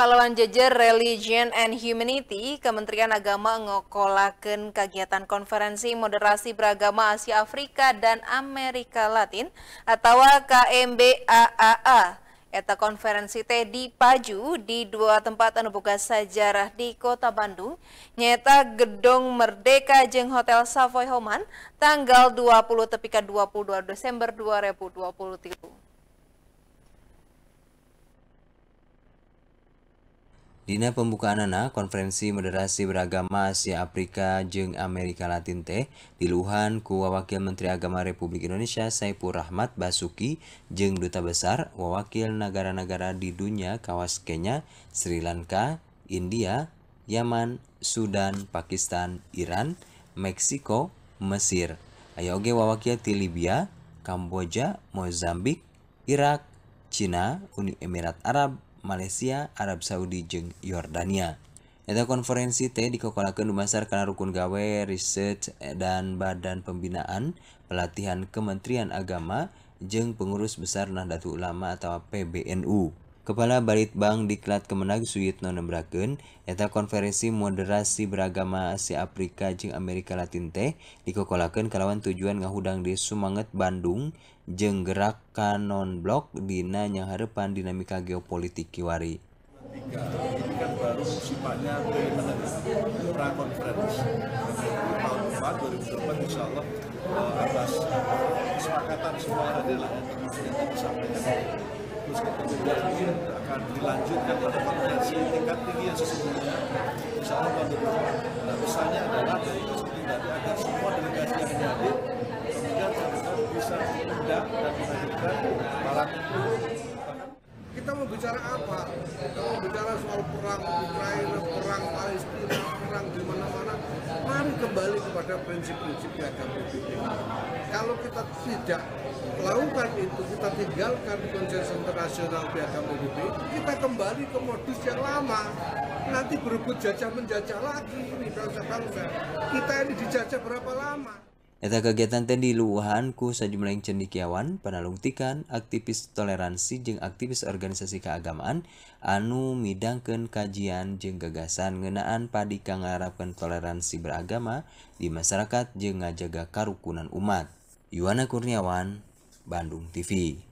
Kaluan jejer Religion and Humanity, Kementerian Agama ngokolakan kegiatan konferensi moderasi beragama Asia Afrika dan Amerika Latin atau KMBAAA. Eta konferensi teh di Paju di dua tempat anu boga sejarah di Kota Bandung, nyata Gedung Merdeka Jeng Hotel Savoy Homan tanggal 20 tepika 22 Desember 2023. Dina pembukaan anak konferensi moderasi beragama Asia Afrika jeng Amerika Latin teh di Luhan ku Wakil Menteri Agama Republik Indonesia Saipur Rahmat Basuki jeng duta besar wakil negara-negara di dunia kawas Kenya, Sri Lanka, India, Yaman, Sudan, Pakistan, Iran, Meksiko, Mesir. Ayo oge wawakil di Libya, Kamboja, Mozambik, Irak, Cina, Uni Emirat Arab, Malaysia Arab Saudi dan Yordania Eta konferensi teh dikokolakan dumasar karena rukun gawe, riset, dan badan pembinaan, pelatihan Kementerian Agama, jeng pengurus besar Nahdlatul Ulama atau PBNU. Kepala Bank Diklat Kemenang Suyitno nembrakeun eta konferensi moderasi beragama Asia Afrika jeung Amerika Latin teh dikokolakan kalawan tujuan ngahudang di Sumanget Bandung jeung gerak ka non blok dina nyaharepan dinamika geopolitik kiwari. Tiga, ini kan baru sifatnya pra-konferensi. Tahun 2024 insya Allah eh, atas kesepakatan semua disampaikan. 2017 ini akan dilanjutkan pada konferensi tingkat tinggi yang sesungguhnya. Insya Allah tahun depan. Nah, pesannya adalah dari perspektif tadi agar semua delegasi yang hadir kemudian bisa mengundang dan menghadirkan malam itu kita mau bicara apa? Kita mau bicara soal perang Ukraina, perang Palestina, orang di mana-mana mari kembali kepada prinsip-prinsip piagam PBB kalau kita tidak lakukan itu kita tinggalkan konsep internasional piagam PBB kita kembali ke modus yang lama nanti berebut jajah menjajah lagi ini bangsa-bangsa kita ini dijajah berapa lama kegiatan tenddi luuhanku sajumlengcendikiawan penalumtikan aktivis toleransi jeung aktivis organisasi keagamaan anu midangkan kajian jeung gagasan ngenaan padiikannggara pentoleransi beragama di masyarakat je ngajaga karukunan umat Yuna Kurniawan Bandung TV.